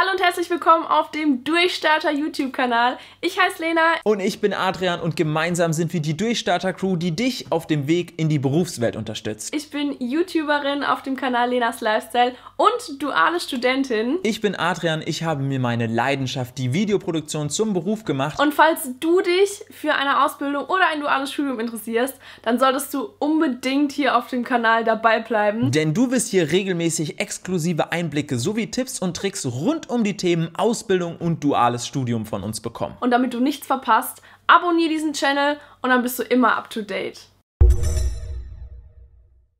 Hallo und herzlich willkommen auf dem Durchstarter YouTube-Kanal. Ich heiße Lena. Und ich bin Adrian und gemeinsam sind wir die Durchstarter-Crew, die dich auf dem Weg in die Berufswelt unterstützt. Ich bin YouTuberin auf dem Kanal Lenas Lifestyle und duale Studentin. Ich bin Adrian, ich habe mir meine Leidenschaft, die Videoproduktion, zum Beruf gemacht. Und falls du dich für eine Ausbildung oder ein duales Studium interessierst, dann solltest du unbedingt hier auf dem Kanal dabei bleiben. Denn du wirst hier regelmäßig exklusive Einblicke sowie Tipps und Tricks rund um die Themen Ausbildung und duales Studium von uns bekommen. Und damit du nichts verpasst, abonniere diesen Channel und dann bist du immer up to date.